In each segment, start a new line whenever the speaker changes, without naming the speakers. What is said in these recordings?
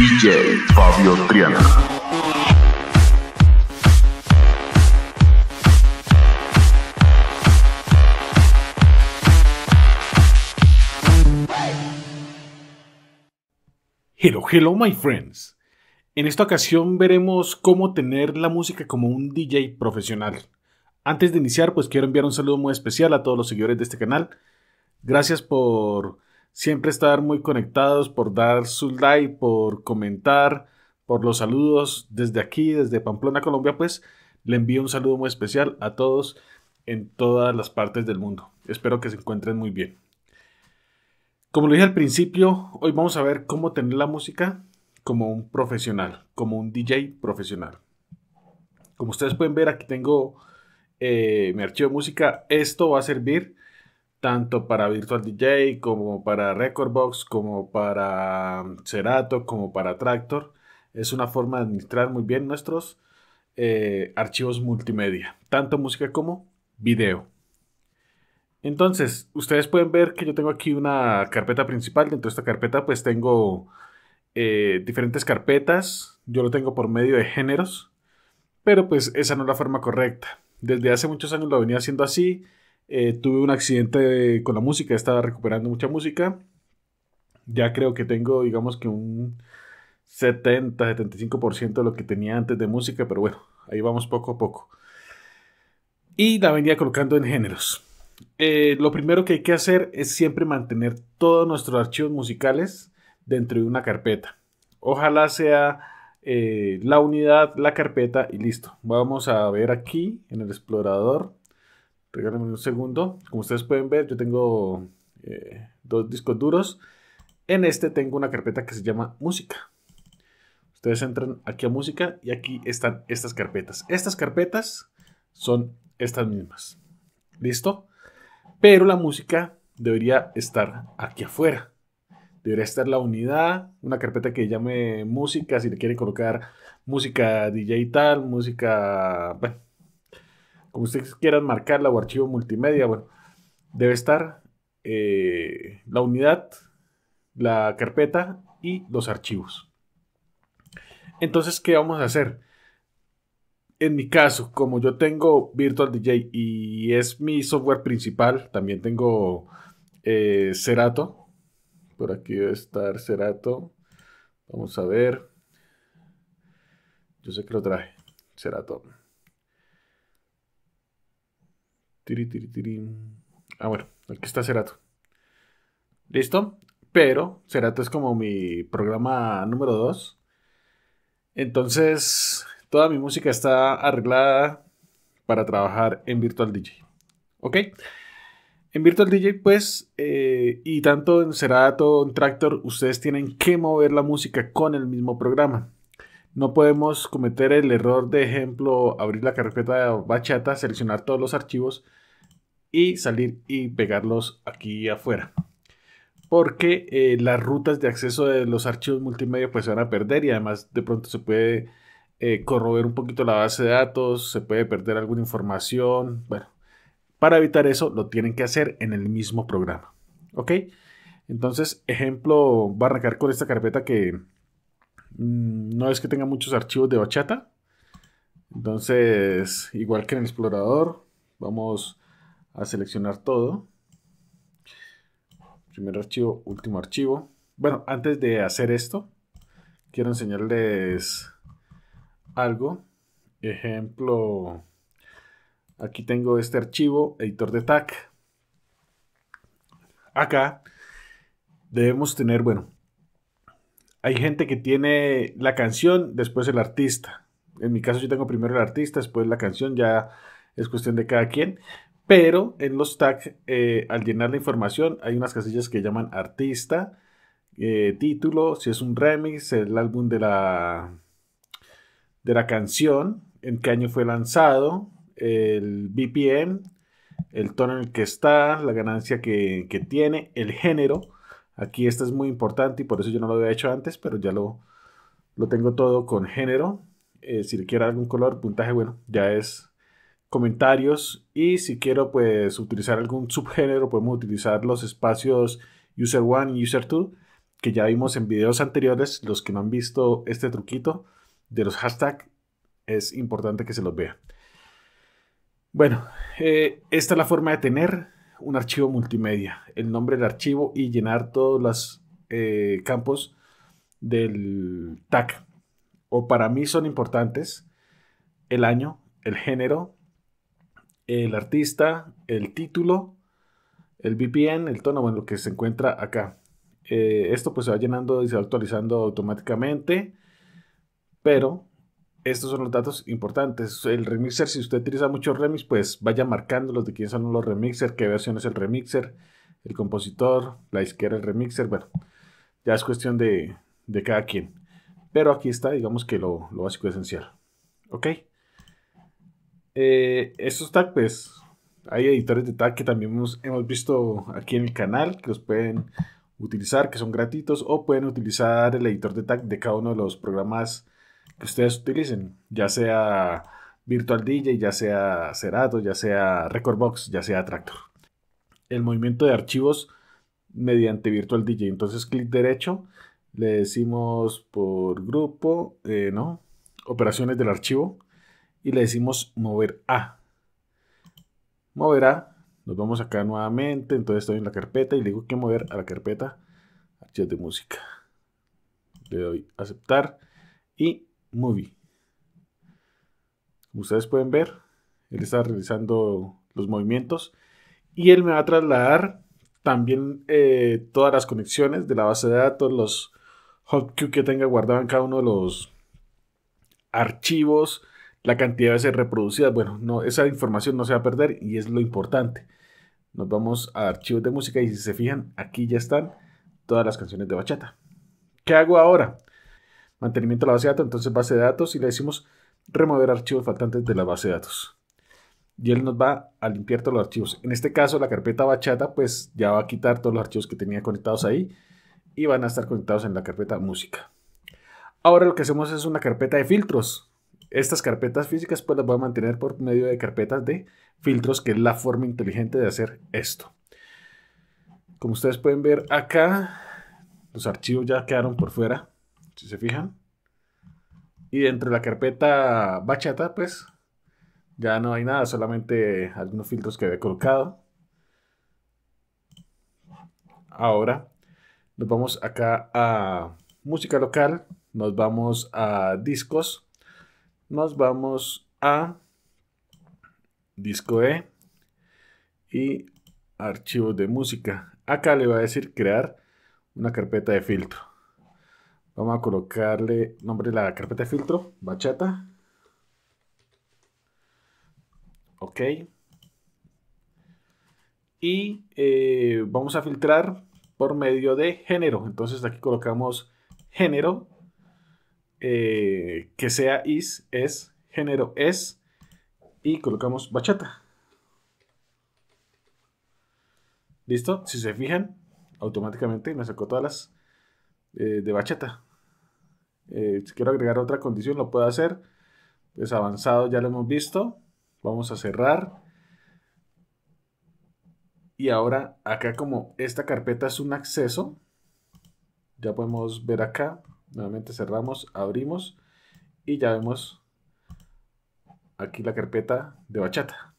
DJ Fabio Triana. Hello, hello my friends. En esta ocasión veremos cómo tener la música como un DJ profesional. Antes de iniciar, pues quiero enviar un saludo muy especial a todos los seguidores de este canal. Gracias por siempre estar muy conectados, por dar su like, por comentar, por los saludos desde aquí, desde Pamplona, Colombia, pues le envío un saludo muy especial a todos en todas las partes del mundo. Espero que se encuentren muy bien. Como lo dije al principio, hoy vamos a ver cómo tener la música como un profesional, como un DJ profesional. Como ustedes pueden ver, aquí tengo eh, mi archivo de música. Esto va a servir tanto para Virtual DJ como para Recordbox, como para Serato, um, como para Tractor. Es una forma de administrar muy bien nuestros eh, archivos multimedia, tanto música como video. Entonces, ustedes pueden ver que yo tengo aquí una carpeta principal. Dentro de esta carpeta pues tengo eh, diferentes carpetas. Yo lo tengo por medio de géneros. Pero pues esa no es la forma correcta. Desde hace muchos años lo venía haciendo así eh, tuve un accidente con la música, estaba recuperando mucha música. Ya creo que tengo, digamos que un 70, 75% de lo que tenía antes de música, pero bueno, ahí vamos poco a poco. Y la venía colocando en géneros. Eh, lo primero que hay que hacer es siempre mantener todos nuestros archivos musicales dentro de una carpeta. Ojalá sea eh, la unidad, la carpeta y listo. Vamos a ver aquí en el explorador Regálenme un segundo. Como ustedes pueden ver, yo tengo eh, dos discos duros. En este tengo una carpeta que se llama música. Ustedes entran aquí a música y aquí están estas carpetas. Estas carpetas son estas mismas. ¿Listo? Pero la música debería estar aquí afuera. Debería estar la unidad, una carpeta que llame música, si le quiere colocar música DJ y tal, música... Bueno, como ustedes quieran marcarla o archivo multimedia, bueno, debe estar eh, la unidad, la carpeta y los archivos. Entonces, ¿qué vamos a hacer? En mi caso, como yo tengo Virtual DJ y es mi software principal, también tengo eh, Cerato. Por aquí debe estar Serato. Vamos a ver. Yo sé que lo traje. Serato. Ah, bueno, aquí está Cerato. ¿Listo? Pero Cerato es como mi programa número 2. Entonces, toda mi música está arreglada para trabajar en Virtual DJ. ¿Ok? En Virtual DJ, pues, eh, y tanto en Serato, en Tractor, ustedes tienen que mover la música con el mismo programa. No podemos cometer el error de ejemplo, abrir la carpeta de bachata, seleccionar todos los archivos y salir y pegarlos aquí afuera. Porque eh, las rutas de acceso de los archivos multimedia pues se van a perder y además de pronto se puede eh, un poquito la base de datos, se puede perder alguna información. Bueno, para evitar eso lo tienen que hacer en el mismo programa. ¿Ok? Entonces, ejemplo, va a arrancar con esta carpeta que mm, no es que tenga muchos archivos de bachata. Entonces, igual que en el explorador, vamos a seleccionar todo. Primer archivo, último archivo. Bueno, antes de hacer esto, quiero enseñarles algo. Ejemplo, aquí tengo este archivo, editor de tag. Acá debemos tener, bueno, hay gente que tiene la canción, después el artista. En mi caso yo tengo primero el artista, después la canción, ya es cuestión de cada quien pero en los tags, eh, al llenar la información, hay unas casillas que llaman artista, eh, título, si es un remix, el álbum de la, de la canción, en qué año fue lanzado, el BPM, el tono en el que está, la ganancia que, tiene, el género. Aquí esto es muy importante y por eso yo no lo había hecho antes, pero ya lo, lo tengo todo con género. Eh, si le quiero algún color, puntaje, bueno, ya es comentarios y si quiero pues utilizar algún subgénero podemos utilizar los espacios user 1 y user 2 que ya vimos en videos anteriores los que no han visto este truquito de los hashtags es importante que se los vean bueno eh, esta es la forma de tener un archivo multimedia el nombre del archivo y llenar todos los eh, campos del tag o para mí son importantes el año el género el artista, el título, el VPN, el tono, bueno, lo que se encuentra acá. Eh, esto pues se va llenando y se va actualizando automáticamente, pero estos son los datos importantes. El remixer, si usted utiliza muchos remix, pues vaya los de quién son los remixer, qué versión es el remixer, el compositor, la izquierda el remixer, bueno, ya es cuestión de, cada quien. Pero aquí está, digamos que lo, lo básico esencial. ¿Ok? estos eh, esos tags, pues, hay editores de tag que también hemos, visto aquí en el canal, que los pueden utilizar, que son gratuitos, o pueden utilizar el editor de tag de cada uno de los programas que ustedes utilicen, ya sea Virtual DJ, ya sea Cerato, ya sea Recordbox, ya sea Tractor. El movimiento de archivos mediante Virtual DJ. Entonces, clic derecho, le decimos por grupo, eh, ¿no? Operaciones del archivo y le decimos mover a. Mover a, nos vamos acá nuevamente, entonces estoy en la carpeta y le digo que mover a la carpeta archivos de música. Le doy aceptar y movie. Como ustedes pueden ver, él está realizando los movimientos y él me va a trasladar también eh, todas las conexiones de la base de datos, los hotkeys que tenga guardado en cada uno de los archivos, la cantidad de ser reproducidas. Bueno, no, esa información no se va a perder y es lo importante. Nos vamos a archivos de música y si se fijan, aquí ya están todas las canciones de bachata. ¿Qué hago ahora? Mantenimiento de la base de datos, entonces base de datos y le decimos remover archivos faltantes de la base de datos. Y él nos va a limpiar todos los archivos. En este caso, la carpeta bachata, pues ya va a quitar todos los archivos que tenía conectados ahí y van a estar conectados en la carpeta música. Ahora lo que hacemos es una carpeta de filtros estas carpetas físicas pues las voy a mantener por medio de carpetas de filtros, que es la forma inteligente de hacer esto. Como ustedes pueden ver acá, los archivos ya quedaron por fuera, si se fijan. Y dentro de la carpeta bachata, pues ya no hay nada, solamente algunos filtros que había colocado. Ahora nos vamos acá a música local, nos vamos a discos nos vamos a disco E y archivos de música. Acá le va a decir crear una carpeta de filtro. Vamos a colocarle nombre de la carpeta de filtro, bachata. Ok. Y eh, vamos a filtrar por medio de género. Entonces aquí colocamos género eh, que sea is, es, género es, y colocamos bachata. ¿Listo? Si se fijan, automáticamente me sacó todas las eh, de bachata. Eh, si quiero agregar otra condición, lo puedo hacer. es pues avanzado ya lo hemos visto. Vamos a cerrar. Y ahora acá como esta carpeta es un acceso, ya podemos ver acá Nuevamente cerramos, abrimos y ya vemos aquí la carpeta de bachata.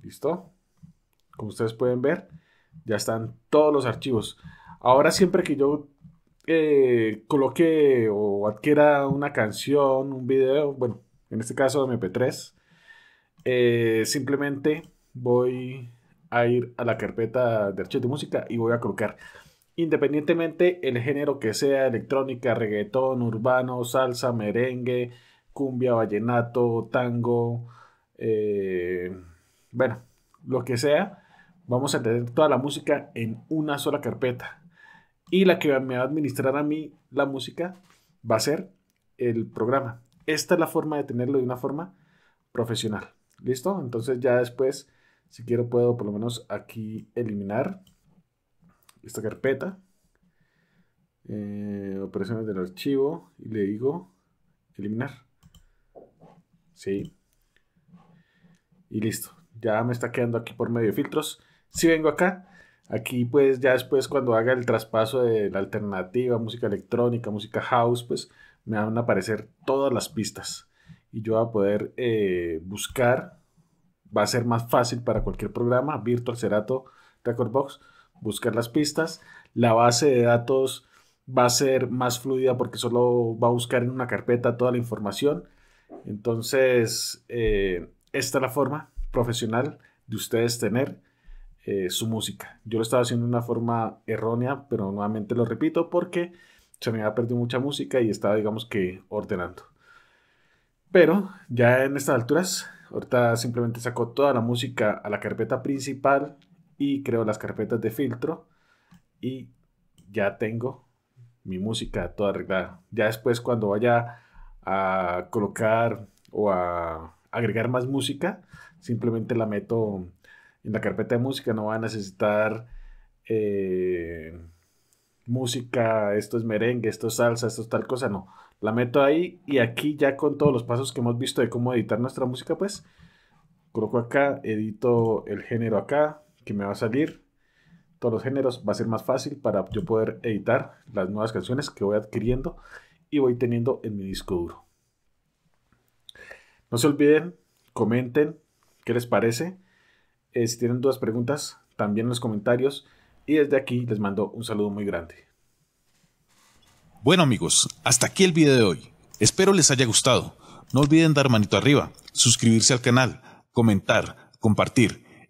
¿Listo? Como ustedes pueden ver, ya están todos los archivos. Ahora siempre que yo eh, coloque o adquiera una canción, un video, bueno, en este caso MP3, eh, simplemente voy a ir a la carpeta de archivos de música y voy a colocar Independientemente el género que sea, electrónica, reggaetón, urbano, salsa, merengue, cumbia, vallenato, tango, eh, bueno, lo que sea, vamos a tener toda la música en una sola carpeta. Y la que me va a administrar a mí la música va a ser el programa. Esta es la forma de tenerlo de una forma profesional. ¿Listo? Entonces ya después, si quiero, puedo por lo menos aquí eliminar esta carpeta, eh, operaciones del archivo, y le digo eliminar. Sí. Y listo. Ya me está quedando aquí por medio de filtros. Si vengo acá, aquí pues ya después cuando haga el traspaso de la alternativa, música electrónica, música house, pues me van a aparecer todas las pistas. Y yo voy a poder eh, buscar. Va a ser más fácil para cualquier programa. Virtual Cerato Record Box buscar las pistas. La base de datos va a ser más fluida porque solo va a buscar en una carpeta toda la información. Entonces, eh, esta es la forma profesional de ustedes tener eh, su música. Yo lo estaba haciendo de una forma errónea, pero nuevamente lo repito porque se me había perdido mucha música y estaba, digamos que, ordenando. Pero ya en estas alturas, ahorita simplemente sacó toda la música a la carpeta principal y creo las carpetas de filtro y ya tengo mi música toda arreglada. Ya después cuando vaya a colocar o a agregar más música, simplemente la meto en la carpeta de música, no va a necesitar eh, música, esto es merengue, esto es salsa, esto es tal cosa, no. La meto ahí y aquí ya con todos los pasos que hemos visto de cómo editar nuestra música, pues coloco acá, edito el género acá, que me va a salir, todos los géneros, va a ser más fácil para yo poder editar las nuevas canciones que voy adquiriendo y voy teniendo en mi disco duro. No se olviden, comenten qué les parece. Eh, si tienen dudas, preguntas, también en los comentarios. Y desde aquí les mando un saludo muy grande. Bueno amigos, hasta aquí el video de hoy. Espero les haya gustado. No olviden dar manito arriba, suscribirse al canal, comentar, compartir